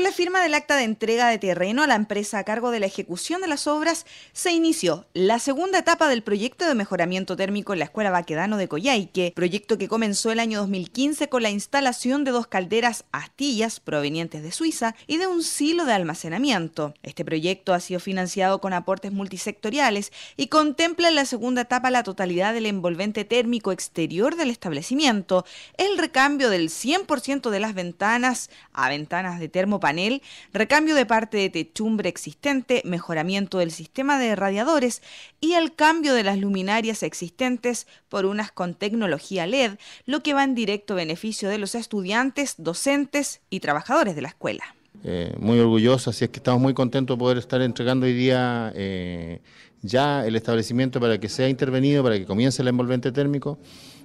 Con la firma del acta de entrega de terreno a la empresa a cargo de la ejecución de las obras, se inició la segunda etapa del proyecto de mejoramiento térmico en la Escuela Baquedano de Coyhaique, proyecto que comenzó el año 2015 con la instalación de dos calderas astillas provenientes de Suiza y de un silo de almacenamiento. Este proyecto ha sido financiado con aportes multisectoriales y contempla en la segunda etapa la totalidad del envolvente térmico exterior del establecimiento, el recambio del 100% de las ventanas a ventanas de termo panel, recambio de parte de techumbre existente, mejoramiento del sistema de radiadores y el cambio de las luminarias existentes por unas con tecnología LED, lo que va en directo beneficio de los estudiantes, docentes y trabajadores de la escuela. Eh, muy orgulloso, así es que estamos muy contentos de poder estar entregando hoy día eh, ya el establecimiento para que sea intervenido, para que comience el envolvente térmico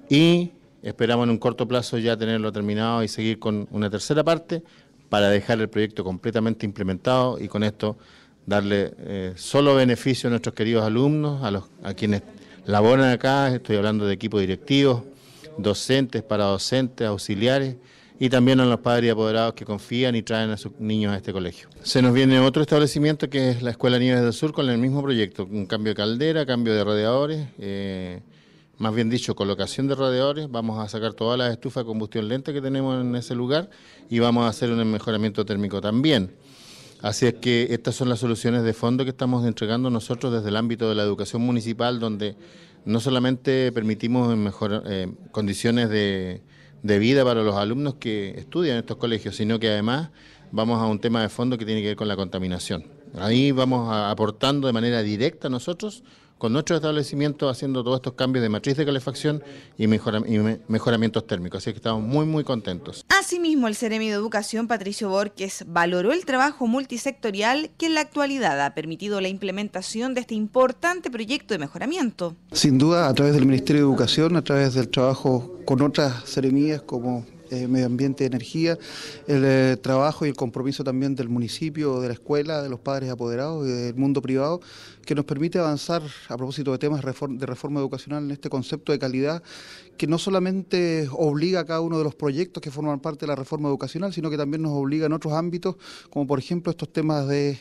y esperamos en un corto plazo ya tenerlo terminado y seguir con una tercera parte para dejar el proyecto completamente implementado y con esto darle eh, solo beneficio a nuestros queridos alumnos, a, los, a quienes laboran acá, estoy hablando de equipos directivos, docentes, para docentes, auxiliares y también a los padres y apoderados que confían y traen a sus niños a este colegio. Se nos viene otro establecimiento que es la Escuela Nieves del Sur con el mismo proyecto, un cambio de caldera, cambio de radiadores. Eh, más bien dicho, colocación de rodeadores, vamos a sacar todas las estufas de combustión lenta que tenemos en ese lugar y vamos a hacer un mejoramiento térmico también. Así es que estas son las soluciones de fondo que estamos entregando nosotros desde el ámbito de la educación municipal, donde no solamente permitimos mejor, eh, condiciones de, de vida para los alumnos que estudian en estos colegios, sino que además vamos a un tema de fondo que tiene que ver con la contaminación. Ahí vamos aportando de manera directa nosotros con nuestro establecimiento haciendo todos estos cambios de matriz de calefacción y, mejoramientos térmicos. Así que estamos muy, muy contentos. Asimismo, el Ceremi de Educación, Patricio Borges, valoró el trabajo multisectorial que en la actualidad ha permitido la implementación de este importante proyecto de mejoramiento. Sin duda, a través del Ministerio de Educación, a través del trabajo con otras ceremías como eh, medio ambiente, energía, el eh, trabajo y el compromiso también del municipio, de la escuela, de los padres apoderados y del mundo privado, que nos permite avanzar a propósito de temas de reforma educacional en este concepto de calidad que no solamente obliga a cada uno de los proyectos que forman parte de la reforma educacional, sino que también nos obliga en otros ámbitos, como por ejemplo estos temas de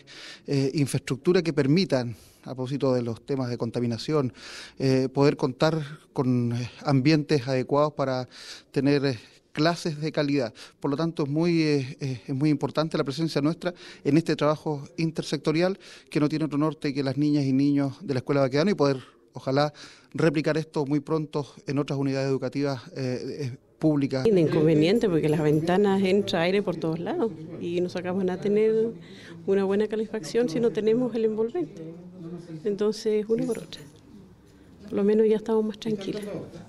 eh, infraestructura que permitan a propósito de los temas de contaminación, poder contar con ambientes adecuados para tener clases de calidad. Por lo tanto, es muy, eh, eh, es muy importante la presencia nuestra en este trabajo intersectorial que no tiene otro norte que las niñas y niños de la Escuela Baquedano y poder, ojalá, replicar esto muy pronto en otras unidades educativas. Eh, públicas. Tiene inconveniente porque las ventanas entra aire por todos lados y nos acaban a tener una buena calefacción si no tenemos el envolvente. Entonces, una por por lo menos ya estamos más tranquilos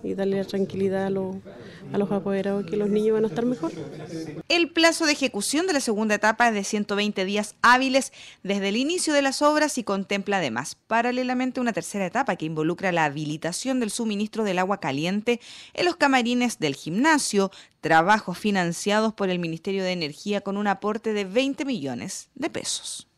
y darle la tranquilidad a los, a los apoderados que los niños van a estar mejor. El plazo de ejecución de la segunda etapa es de 120 días hábiles desde el inicio de las obras y contempla además paralelamente una tercera etapa que involucra la habilitación del suministro del agua caliente en los camarines del gimnasio, trabajos financiados por el Ministerio de Energía con un aporte de 20 millones de pesos.